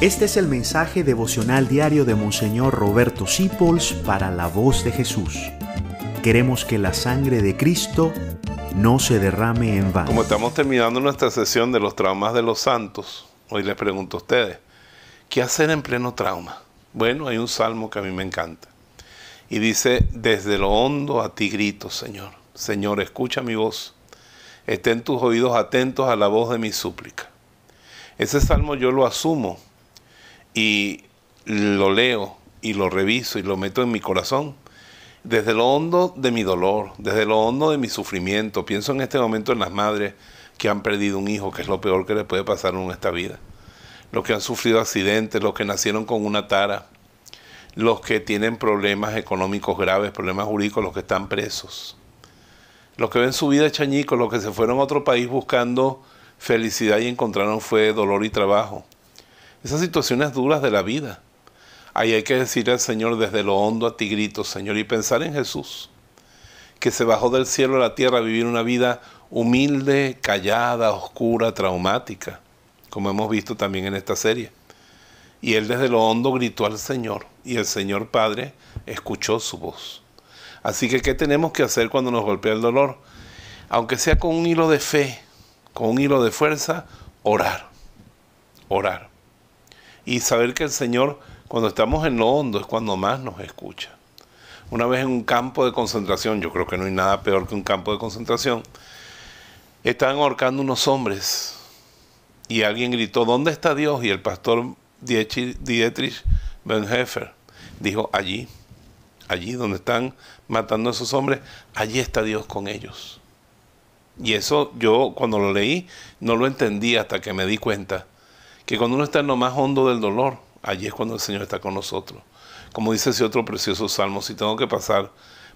Este es el mensaje devocional diario de Monseñor Roberto Sipols para la voz de Jesús. Queremos que la sangre de Cristo no se derrame en vano. Como estamos terminando nuestra sesión de los traumas de los santos, hoy les pregunto a ustedes, ¿qué hacer en pleno trauma? Bueno, hay un salmo que a mí me encanta. Y dice, desde lo hondo a ti grito, Señor. Señor, escucha mi voz. Estén tus oídos atentos a la voz de mi súplica. Ese salmo yo lo asumo y lo leo y lo reviso y lo meto en mi corazón, desde lo hondo de mi dolor, desde lo hondo de mi sufrimiento, pienso en este momento en las madres que han perdido un hijo, que es lo peor que le puede pasar en esta vida, los que han sufrido accidentes, los que nacieron con una tara, los que tienen problemas económicos graves, problemas jurídicos, los que están presos, los que ven su vida chañico, los que se fueron a otro país buscando felicidad y encontraron fue dolor y trabajo esas situaciones duras de la vida. Ahí hay que decir al Señor desde lo hondo a ti grito, Señor, y pensar en Jesús, que se bajó del cielo a la tierra a vivir una vida humilde, callada, oscura, traumática, como hemos visto también en esta serie. Y él desde lo hondo gritó al Señor, y el Señor Padre escuchó su voz. Así que, ¿qué tenemos que hacer cuando nos golpea el dolor? Aunque sea con un hilo de fe, con un hilo de fuerza, orar. Orar y saber que el Señor, cuando estamos en lo hondo, es cuando más nos escucha. Una vez en un campo de concentración, yo creo que no hay nada peor que un campo de concentración, estaban ahorcando unos hombres y alguien gritó, ¿dónde está Dios? Y el pastor Dietrich Benheffer dijo, allí, allí donde están matando a esos hombres, allí está Dios con ellos. Y eso yo cuando lo leí no lo entendí hasta que me di cuenta que cuando uno está en lo más hondo del dolor, allí es cuando el Señor está con nosotros. Como dice ese otro precioso salmo, si tengo que pasar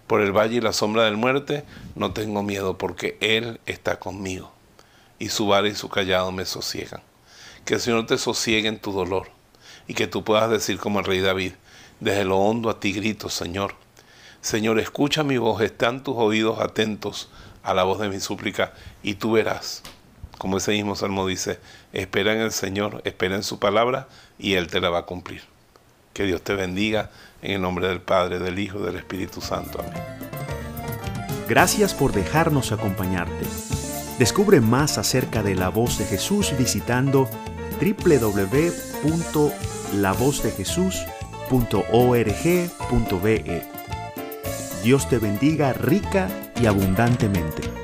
por el valle y la sombra del muerte, no tengo miedo porque Él está conmigo y su vara y su callado me sosiegan. Que el Señor te sosiegue en tu dolor y que tú puedas decir como el rey David, desde lo hondo a ti grito, Señor. Señor, escucha mi voz, están tus oídos atentos a la voz de mi súplica y tú verás como ese mismo salmo dice, espera en el Señor, espera en su palabra y Él te la va a cumplir. Que Dios te bendiga en el nombre del Padre, del Hijo, y del Espíritu Santo. Amén. Gracias por dejarnos acompañarte. Descubre más acerca de la voz de Jesús visitando www.lavozdejesús.org.be. Dios te bendiga rica y abundantemente.